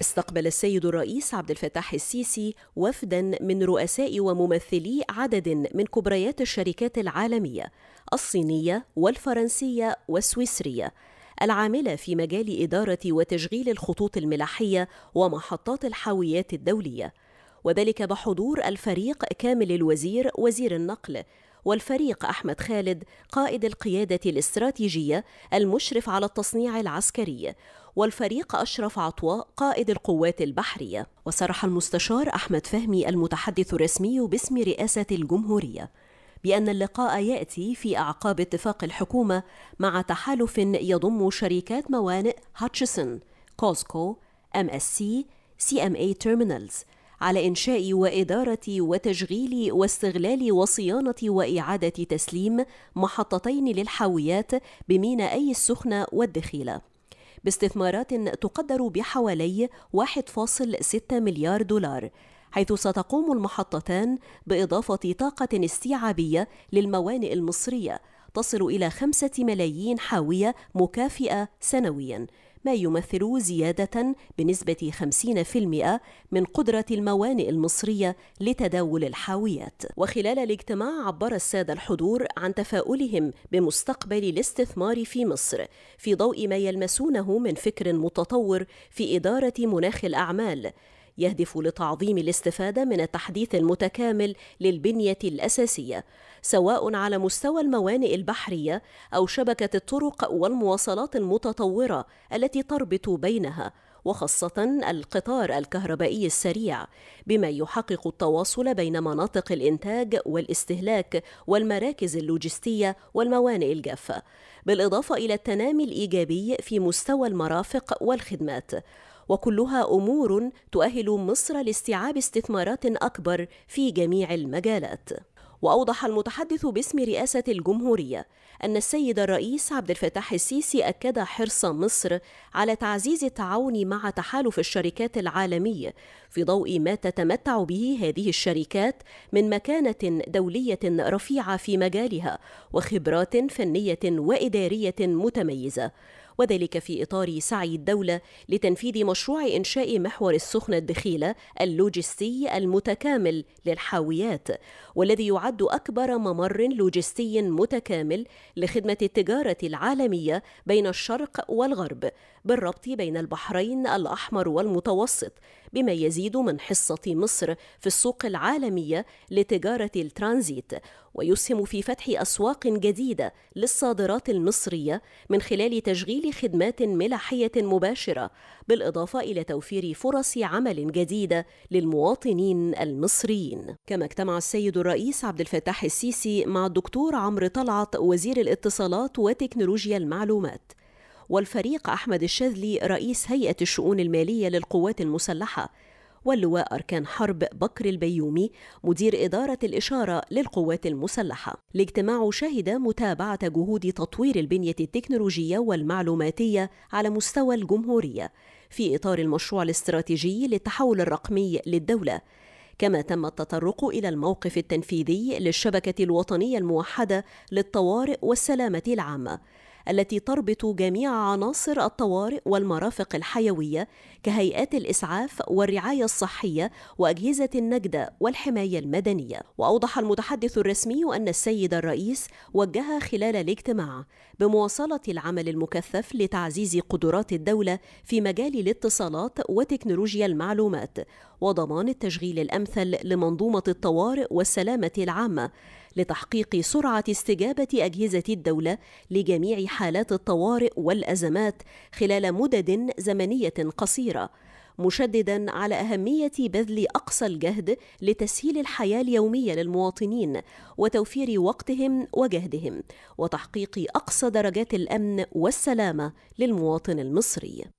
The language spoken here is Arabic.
استقبل السيد الرئيس عبد الفتاح السيسي وفدا من رؤساء وممثلي عدد من كبريات الشركات العالميه الصينيه والفرنسيه والسويسريه العامله في مجال اداره وتشغيل الخطوط الملاحيه ومحطات الحاويات الدوليه وذلك بحضور الفريق كامل الوزير وزير النقل والفريق أحمد خالد قائد القيادة الاستراتيجية المشرف على التصنيع العسكري والفريق أشرف عطواء قائد القوات البحرية وصرح المستشار أحمد فهمي المتحدث الرسمي باسم رئاسة الجمهورية بأن اللقاء يأتي في أعقاب اتفاق الحكومة مع تحالف يضم شركات موانئ هاتشسون كوسكو ام اس سي سي ام اي تيرمينالز على إنشاء وإدارة وتشغيل واستغلال وصيانة وإعادة تسليم محطتين للحاويات اي السخنة والدخيلة باستثمارات تقدر بحوالي 1.6 مليار دولار حيث ستقوم المحطتان بإضافة طاقة استيعابية للموانئ المصرية تصل إلى خمسة ملايين حاوية مكافئة سنوياً ما يمثل زيادة بنسبة 50% من قدرة الموانئ المصرية لتداول الحاويات وخلال الاجتماع عبر السادة الحضور عن تفاؤلهم بمستقبل الاستثمار في مصر في ضوء ما يلمسونه من فكر متطور في إدارة مناخ الأعمال يهدف لتعظيم الاستفادة من التحديث المتكامل للبنية الأساسية سواء على مستوى الموانئ البحرية أو شبكة الطرق والمواصلات المتطورة التي تربط بينها وخاصة القطار الكهربائي السريع بما يحقق التواصل بين مناطق الإنتاج والاستهلاك والمراكز اللوجستية والموانئ الجافة بالإضافة إلى التنامي الإيجابي في مستوى المرافق والخدمات وكلها امور تؤهل مصر لاستيعاب استثمارات اكبر في جميع المجالات واوضح المتحدث باسم رئاسه الجمهوريه ان السيد الرئيس عبد الفتاح السيسي اكد حرص مصر على تعزيز التعاون مع تحالف الشركات العالمي في ضوء ما تتمتع به هذه الشركات من مكانه دوليه رفيعه في مجالها وخبرات فنيه واداريه متميزه وذلك في إطار سعي الدولة لتنفيذ مشروع إنشاء محور السخنة الدخيلة اللوجستي المتكامل للحاويات والذي يعد أكبر ممر لوجستي متكامل لخدمة التجارة العالمية بين الشرق والغرب بالربط بين البحرين الأحمر والمتوسط بما يزيد من حصة مصر في السوق العالمية لتجارة الترانزيت ويسهم في فتح أسواق جديدة للصادرات المصرية من خلال تشغيل خدمات ملاحية مباشرة بالإضافة إلى توفير فرص عمل جديدة للمواطنين المصريين كما اجتمع السيد الرئيس عبد الفتاح السيسي مع الدكتور عمرو طلعت وزير الاتصالات وتكنولوجيا المعلومات والفريق أحمد الشاذلي رئيس هيئة الشؤون المالية للقوات المسلحة واللواء أركان حرب بكر البيومي مدير إدارة الإشارة للقوات المسلحة. الاجتماع شهد متابعة جهود تطوير البنية التكنولوجية والمعلوماتية على مستوى الجمهورية في إطار المشروع الاستراتيجي للتحول الرقمي للدولة. كما تم التطرق إلى الموقف التنفيذي للشبكة الوطنية الموحدة للطوارئ والسلامة العامة التي تربط جميع عناصر الطوارئ والمرافق الحيويه كهيئات الاسعاف والرعايه الصحيه واجهزه النجده والحمايه المدنيه واوضح المتحدث الرسمي ان السيد الرئيس وجه خلال الاجتماع بمواصله العمل المكثف لتعزيز قدرات الدوله في مجال الاتصالات وتكنولوجيا المعلومات وضمان التشغيل الامثل لمنظومه الطوارئ والسلامه العامه لتحقيق سرعة استجابة أجهزة الدولة لجميع حالات الطوارئ والأزمات خلال مدد زمنية قصيرة مشددا على اهميه بذل اقصى الجهد لتسهيل الحياه اليوميه للمواطنين وتوفير وقتهم وجهدهم وتحقيق اقصى درجات الامن والسلامه للمواطن المصري